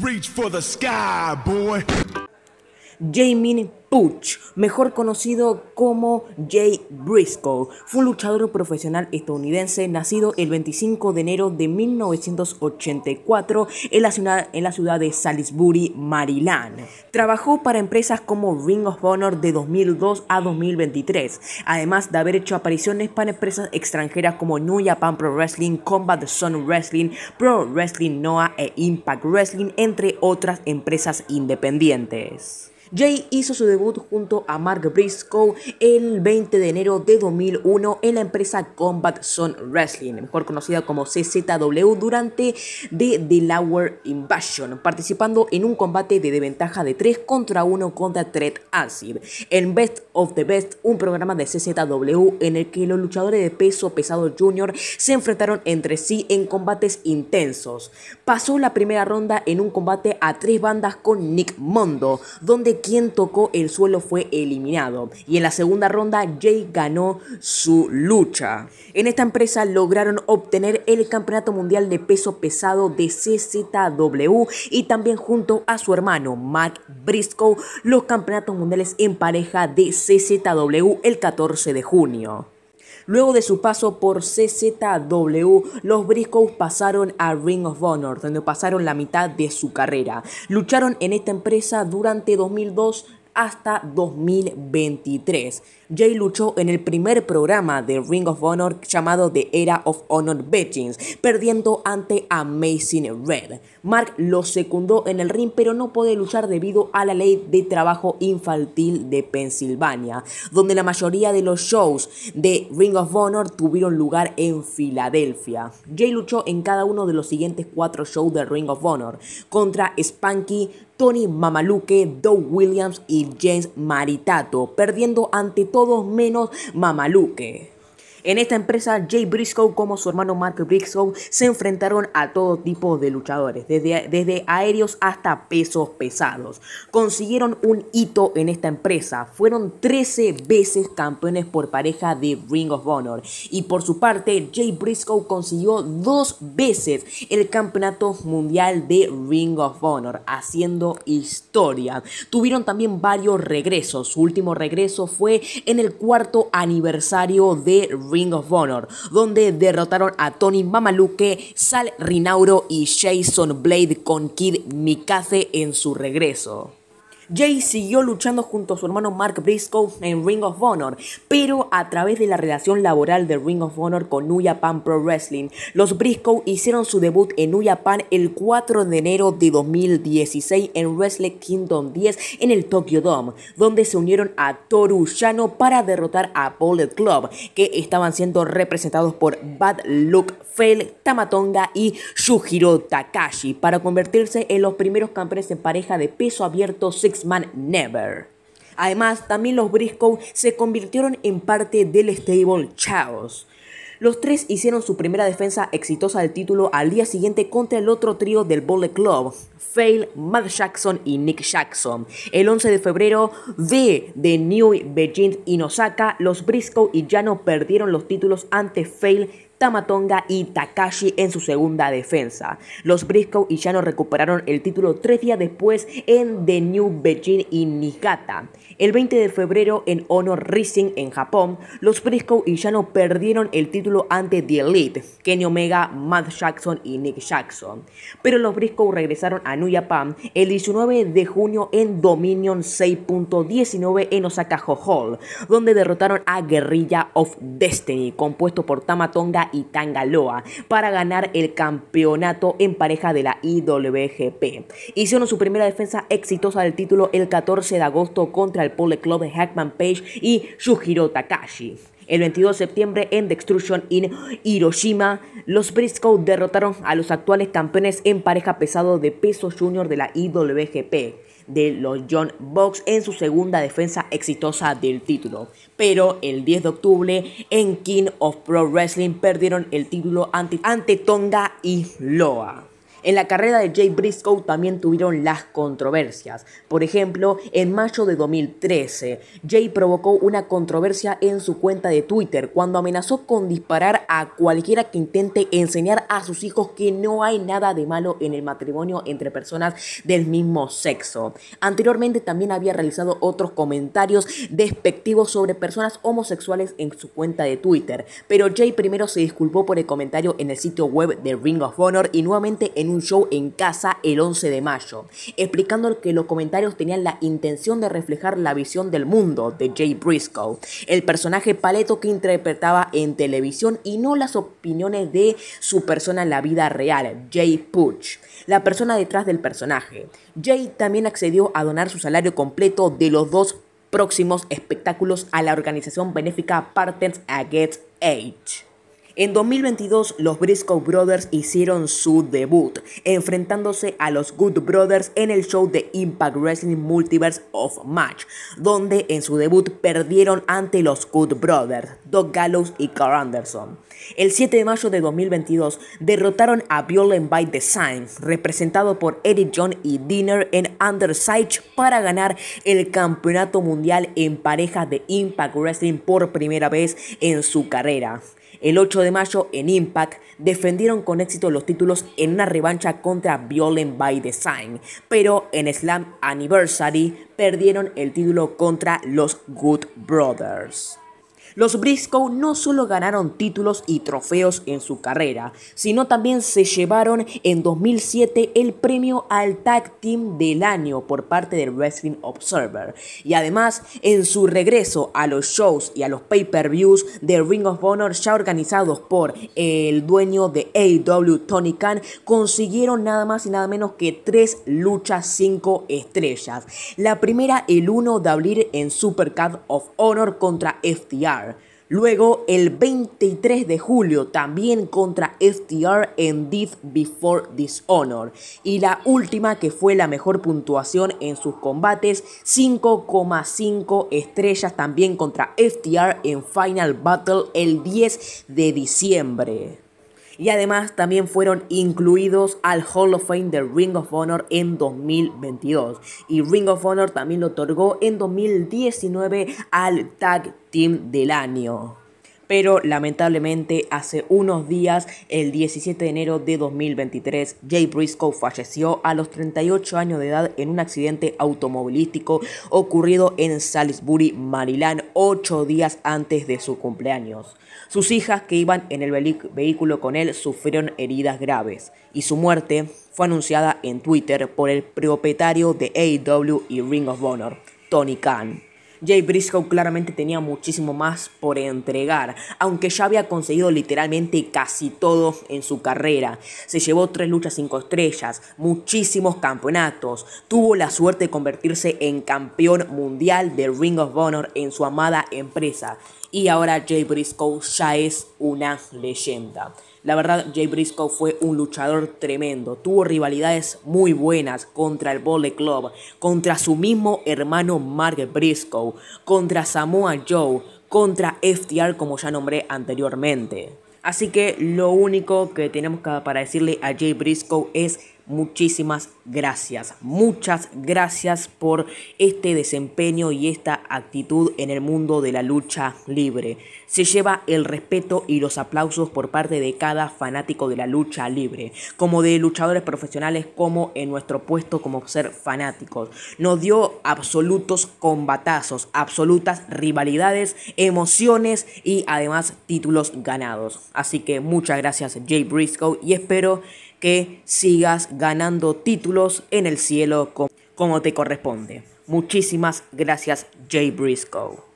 Reach for the sky, boy. Jamin Puch, mejor conocido como Jay Briscoe, fue un luchador profesional estadounidense nacido el 25 de enero de 1984 en la ciudad, de Salisbury, Maryland. Trabajó para empresas como Ring of Honor de 2002 a 2023, además de haber hecho apariciones para empresas extranjeras como New Japan Pro Wrestling, Combat Zone Wrestling, Pro Wrestling Noah e Impact Wrestling, entre otras empresas independientes. Jay hizo su debut junto a Mark Briscoe el 20 de enero de 2001 en la empresa Combat Zone Wrestling, mejor conocida como CZW, durante The Delaware Invasion, participando en un combate de desventaja de 3 contra 1 contra Thread Acid. En Best of the Best, un programa de CZW en el que los luchadores de peso pesado junior se enfrentaron entre sí en combates intensos. Pasó la primera ronda en un combate a tres bandas con Nick Mondo, donde quien tocó el suelo fue eliminado. Y en la segunda ronda, Jay ganó su lucha. En esta empresa lograron obtener el Campeonato Mundial de Peso Pesado de CZW y también junto a su hermano Matt Briscoe los Campeonatos Mundiales en pareja de CZW el 14 de junio. Luego de su paso por CZW, los Briscoes pasaron a Ring of Honor, donde pasaron la mitad de su carrera. Lucharon en esta empresa durante 2002, hasta 2023. Jay luchó en el primer programa de Ring of Honor llamado The Era of Honor Bettings, perdiendo ante Amazing Red. Mark lo secundó en el ring, pero no puede luchar debido a la ley de trabajo infantil de Pensilvania, donde la mayoría de los shows de Ring of Honor tuvieron lugar en Filadelfia. Jay luchó en cada uno de los siguientes cuatro shows de Ring of Honor contra Spanky, Tony Mamaluke, Doug Williams y James Maritato, perdiendo ante todos menos Mamaluke. En esta empresa, Jay Briscoe como su hermano Mark Briscoe se enfrentaron a todo tipo de luchadores, desde, desde aéreos hasta pesos pesados. Consiguieron un hito en esta empresa, fueron 13 veces campeones por pareja de Ring of Honor. Y por su parte, Jay Briscoe consiguió dos veces el campeonato mundial de Ring of Honor, haciendo historia. Tuvieron también varios regresos, su último regreso fue en el cuarto aniversario de Ring. Ring of Honor, donde derrotaron a Tony Mamaluke, Sal Rinauro y Jason Blade con Kid Mikaze en su regreso. Jay siguió luchando junto a su hermano Mark Briscoe en Ring of Honor, pero a través de la relación laboral de Ring of Honor con New Japan Pro Wrestling. Los Briscoe hicieron su debut en New Japan el 4 de enero de 2016 en Wrestle Kingdom 10 en el Tokyo Dome, donde se unieron a Toru Yano para derrotar a Bullet Club, que estaban siendo representados por Bad Luck Fell, Tamatonga y Shujiro Takashi, para convertirse en los primeros campeones en pareja de peso abierto Man Never. Además, también los Briscoe se convirtieron en parte del stable Chaos. Los tres hicieron su primera defensa exitosa del título al día siguiente contra el otro trío del Bullet Club, Fail, Matt Jackson y Nick Jackson. El 11 de febrero de The New Beijing Osaka, los Briscoe y no perdieron los títulos ante Fail, Tamatonga y Takashi en su segunda defensa. Los Briscoe y Yano recuperaron el título tres días después en The New Beijing y Niigata. El 20 de febrero en Honor Rising en Japón, los Briscoe y Yano perdieron el título ante The Elite, Kenny Omega, Matt Jackson y Nick Jackson. Pero los Briscoe regresaron a New Japan el 19 de junio en Dominion 6.19 en Osaka Hall, donde derrotaron a Guerrilla of Destiny, compuesto por Tamatonga y Tangaloa para ganar el campeonato en pareja de la IWGP. Hicieron su primera defensa exitosa del título el 14 de agosto contra el Pole Club de Hackman Page y Shujiro Takashi. El 22 de septiembre en Destruction in Hiroshima, los Briscoe derrotaron a los actuales campeones en pareja pesado de peso junior de la IWGP de los John Box en su segunda defensa exitosa del título. Pero el 10 de octubre en King of Pro Wrestling perdieron el título ante Tonga y Loa. En la carrera de Jay Briscoe también tuvieron las controversias. Por ejemplo, en mayo de 2013, Jay provocó una controversia en su cuenta de Twitter cuando amenazó con disparar a cualquiera que intente enseñar a sus hijos que no hay nada de malo en el matrimonio entre personas del mismo sexo. Anteriormente también había realizado otros comentarios despectivos sobre personas homosexuales en su cuenta de Twitter, pero Jay primero se disculpó por el comentario en el sitio web de Ring of Honor y nuevamente en un show en casa el 11 de mayo, explicando que los comentarios tenían la intención de reflejar la visión del mundo de Jay Briscoe, el personaje paleto que interpretaba en televisión y no las opiniones de su persona en la vida real, Jay Puch, la persona detrás del personaje. Jay también accedió a donar su salario completo de los dos próximos espectáculos a la organización benéfica Partners Against Age. En 2022, los Briscoe Brothers hicieron su debut, enfrentándose a los Good Brothers en el show de Impact Wrestling Multiverse of Match, donde en su debut perdieron ante los Good Brothers, Doug Gallows y Carl Anderson. El 7 de mayo de 2022 derrotaron a Violent by Design, representado por Eddie John y Dinner en Underside para ganar el campeonato mundial en parejas de Impact Wrestling por primera vez en su carrera. El 8 de mayo en Impact defendieron con éxito los títulos en una revancha contra Violent by Design, pero en Slam Anniversary perdieron el título contra los Good Brothers. Los Briscoe no solo ganaron títulos y trofeos en su carrera, sino también se llevaron en 2007 el premio al Tag Team del año por parte del Wrestling Observer. Y además, en su regreso a los shows y a los pay-per-views de Ring of Honor ya organizados por el dueño de AEW, Tony Khan, consiguieron nada más y nada menos que tres luchas cinco estrellas. La primera el 1 de abrir en Supercard of Honor contra FTR. Luego, el 23 de julio, también contra FTR en Death Before Dishonor. Y la última, que fue la mejor puntuación en sus combates, 5,5 estrellas también contra FTR en Final Battle el 10 de diciembre y además también fueron incluidos al Hall of Fame de Ring of Honor en 2022. Y Ring of Honor también lo otorgó en 2019 al Tag Team del Año pero lamentablemente hace unos días, el 17 de enero de 2023, Jay Briscoe falleció a los 38 años de edad en un accidente automovilístico ocurrido en Salisbury, Maryland, ocho días antes de su cumpleaños. Sus hijas que iban en el vehículo con él sufrieron heridas graves y su muerte fue anunciada en Twitter por el propietario de AEW y Ring of Honor, Tony Khan. Jay Briscoe claramente tenía muchísimo más por entregar, aunque ya había conseguido literalmente casi todo en su carrera. Se llevó tres luchas cinco estrellas, muchísimos campeonatos, tuvo la suerte de convertirse en campeón mundial de Ring of Honor en su amada empresa y ahora Jay Briscoe ya es una leyenda. La verdad, Jay Briscoe fue un luchador tremendo. Tuvo rivalidades muy buenas contra el Bullet Club, contra su mismo hermano Mark Briscoe, contra Samoa Joe, contra FTR como ya nombré anteriormente. Así que lo único que tenemos para decirle a Jay Briscoe es muchísimas gracias. Muchas gracias por este desempeño y esta actitud en el mundo de la lucha libre. Se lleva el respeto y los aplausos por parte de cada fanático de la lucha libre, como de luchadores profesionales como en nuestro puesto como ser fanáticos. Nos dio absolutos combatazos, absolutas rivalidades, emociones y además títulos ganados. Así que muchas gracias Jay Briscoe y espero que sigas ganando títulos en el cielo como te corresponde. Muchísimas gracias, Jay Briscoe.